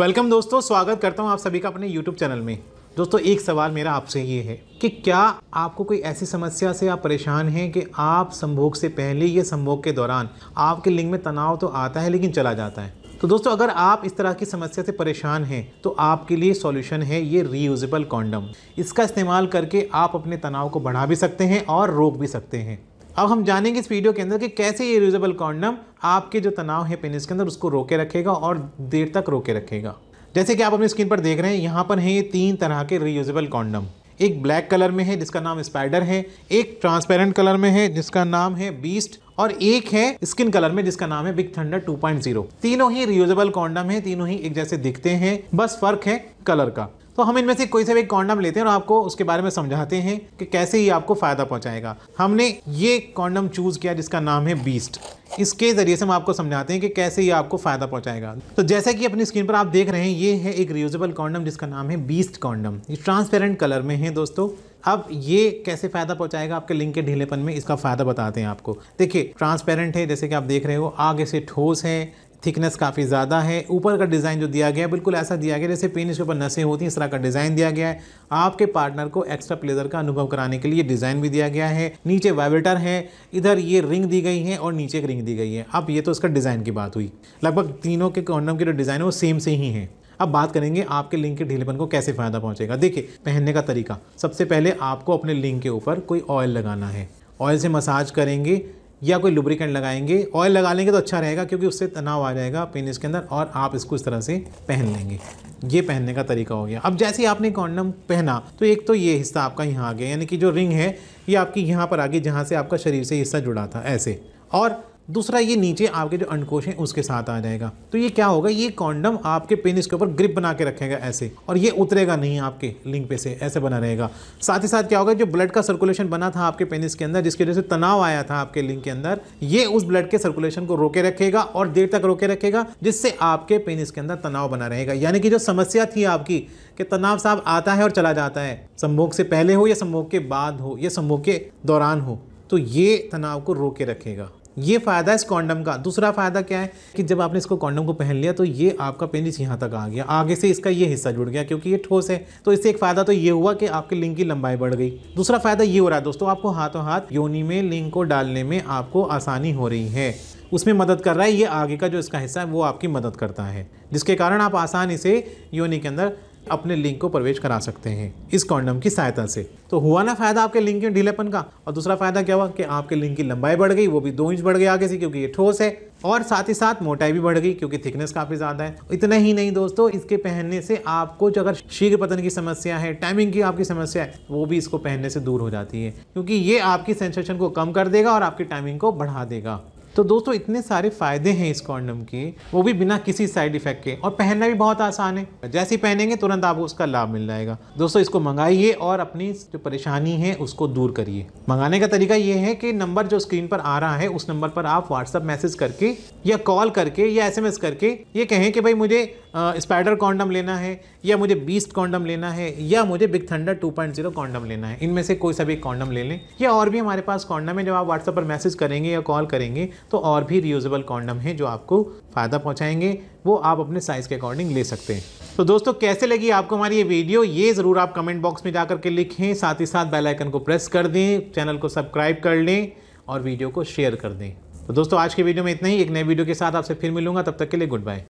welcome दोस्तों स्वागत करता हूँ आप सभी का अपने यूट्यूब चैनल में दोस्तों एक सवाल मेरा आपसे ये है कि क्या आपको कोई ऐसी समस्या से आप परेशान हैं कि आप संभोग से पहले या संभोग के दौरान आपके लिंग में तनाव तो आता है लेकिन चला जाता है तो दोस्तों अगर आप इस तरह की समस्या से परेशान हैं तो आपके लिए सॉल्यूशन है ये रीयूजेबल कॉन्डम इसका इस्तेमाल करके आप अपने तनाव को बढ़ा भी सकते हैं और रोक भी सकते हैं अब हम जानेंगे इस वीडियो के अंदर कि कैसे ये रिजेबल कॉन्डम आपके जो तनाव है पेनिस के अंदर उसको रोके रखेगा और देर तक रोके रखेगा जैसे कि आप अपनी स्क्रीन पर देख रहे हैं यहाँ पर हैं ये तीन तरह के रीयूजेबल कॉन्डम एक ब्लैक कलर में है जिसका नाम स्पाइडर है एक ट्रांसपेरेंट कलर में है जिसका नाम है बीस्ट और एक है स्किन कलर में जिसका नाम है बिग थंडर 2.0 तीनों ही रियूजेबल कॉन्डम है तीनों ही एक जैसे दिखते हैं बस फर्क है कलर का तो हम इनमें से कोई सा भी एक कॉन्डम लेते हैं और आपको उसके बारे में समझाते हैं कि कैसे ये आपको फ़ायदा पहुंचाएगा हमने ये कॉन्डम चूज़ किया जिसका नाम है बीस्ट इसके ज़रिए से हम आपको समझाते हैं कि कैसे ये आपको फ़ायदा पहुंचाएगा तो जैसा कि अपनी स्क्रीन पर आप देख रहे हैं ये है एक रियूजबल कॉन्डम जिसका नाम है बीस्ट कॉन्डम ये ट्रांसपेरेंट कलर में है दोस्तों अब ये कैसे फ़ायदा पहुंचाएगा आपके लिंक के ढीलेपन में इसका फ़ायदा बताते हैं आपको देखिए ट्रांसपेरेंट है जैसे कि आप देख रहे हो आगे से ठोस है थिकनेस काफ़ी ज़्यादा है ऊपर का डिज़ाइन जो दिया गया है बिल्कुल ऐसा दिया गया जैसे पेनिस के ऊपर नसें होती हैं इस तरह का डिज़ाइन दिया गया है आपके पार्टनर को एक्स्ट्रा प्लेजर का अनुभव कराने के लिए डिज़ाइन भी दिया गया है नीचे वाइब्रेटर है इधर ये रिंग दी गई है और नीचे एक रिंग दी गई है अब ये तो इसका डिज़ाइन की बात हुई लगभग तीनों के कॉन्डम के जो डिज़ाइन है वो सेम से ही हैं अब बात करेंगे आपके लिंक के ढीलेपन को कैसे फ़ायदा पहुँचेगा देखिए पहनने का तरीका सबसे पहले आपको अपने लिंग के ऊपर कोई ऑयल लगाना है ऑयल से मसाज करेंगे या कोई लुब्रिकेंट लगाएंगे ऑयल लगा लेंगे तो अच्छा रहेगा क्योंकि उससे तनाव आ जाएगा पेनिस के अंदर और आप इसको इस तरह से पहन लेंगे ये पहनने का तरीका हो गया अब जैसे ही आपने कॉन्डम पहना तो एक तो ये हिस्सा आपका यहाँ आ गया यानी कि जो रिंग है ये आपकी यहाँ पर आ गई जहाँ से आपका शरीर से हिस्सा जुड़ा था ऐसे और दूसरा ये नीचे आपके जो अंडकोश हैं उसके साथ आ जाएगा तो ये क्या होगा ये कॉन्डम आपके पेनिस के ऊपर ग्रिप बना के रखेगा ऐसे और ये उतरेगा नहीं आपके लिंग पे से ऐसे बना रहेगा साथ ही साथ क्या होगा जो ब्लड का सर्कुलेशन बना था आपके पेनिस के अंदर जिसकी वजह से तनाव आया था आपके लिंग के अंदर ये उस ब्लड के सर्कुलेशन को रोके रखेगा और देर तक रोके रखेगा जिससे आपके पेनिस के अंदर तनाव बना रहेगा यानी कि जो समस्या थी आपकी कि तनाव साहब आता है और चला जाता है संभोग से पहले हो या संभोग के बाद हो या संभोग के दौरान हो तो ये तनाव को रोके रखेगा ये फ़ायदा इस कॉन्डम का दूसरा फ़ायदा क्या है कि जब आपने इसको कॉन्डम को पहन लिया तो ये आपका पेनिस यहाँ तक आ गया आगे से इसका ये हिस्सा जुड़ गया क्योंकि ये ठोस है तो इससे एक फ़ायदा तो ये हुआ कि आपके लिंग की लंबाई बढ़ गई दूसरा फ़ायदा ये हो रहा है दोस्तों आपको हाथों हाथ योनी में लिंग को डालने में आपको आसानी हो रही है उसमें मदद कर रहा है ये आगे का जो इसका हिस्सा है वो आपकी मदद करता है जिसके कारण आप आसानी से योनी के अंदर अपने लिंक को प्रवेश करा सकते हैं इस कॉन्डम की सहायता से तो हुआ ना फायदा आपके लिंक के ढीलेपन का और दूसरा फायदा क्या हुआ कि आपके लिंक की लंबाई बढ़ गई वो भी दो इंच बढ़ गई आगे से क्योंकि ये ठोस है और साथ ही साथ मोटाई भी बढ़ गई क्योंकि थिकनेस काफ़ी ज़्यादा है तो इतना ही नहीं दोस्तों इसके पहनने से आपको जो अगर शीघ्र पतन की समस्या है टाइमिंग की आपकी समस्या है वो भी इसको पहनने से दूर हो जाती है क्योंकि ये आपकी सेंसेशन को कम कर देगा और आपकी टाइमिंग को बढ़ा देगा तो दोस्तों इतने सारे फ़ायदे हैं इस कॉन्डम के वो भी बिना किसी साइड इफेक्ट के और पहनना भी बहुत आसान है जैसे ही पहनेंगे तुरंत आपको उसका लाभ मिल जाएगा दोस्तों इसको मंगाइए और अपनी जो परेशानी है उसको दूर करिए मंगाने का तरीका ये है कि नंबर जो स्क्रीन पर आ रहा है उस नंबर पर आप व्हाट्सअप मैसेज करके या कॉल करके या एस करके ये कहें कि भाई मुझे स्पाइडर कॉन्डम लेना है या मुझे बीस्ट कॉन्डम लेना है या मुझे बिग थंडर 2.0 कॉन्डम लेना है इनमें से कोई सा भी कॉन्डम ले लें या और भी हमारे पास कॉन्डम है जब आप व्हाट्सएप पर मैसेज करेंगे या कॉल करेंगे तो और भी रियूजेबल कॉन्डम है जो आपको फ़ायदा पहुँचाएंगे वो आप अपने साइज़ के अकॉर्डिंग ले सकते हैं तो दोस्तों कैसे लगी आपको हमारी ये वीडियो ये ज़रूर आप कमेंट बॉक्स में जा करके लिखें साथ ही साथ बेल आइकन को प्रेस कर दें चैनल को सब्सक्राइब कर लें और वीडियो को शेयर कर दें तो दोस्तों आज के वीडियो में इतना ही एक नए वीडियो के साथ आपसे फिर मिलूंगा तब तक के लिए गुड बाय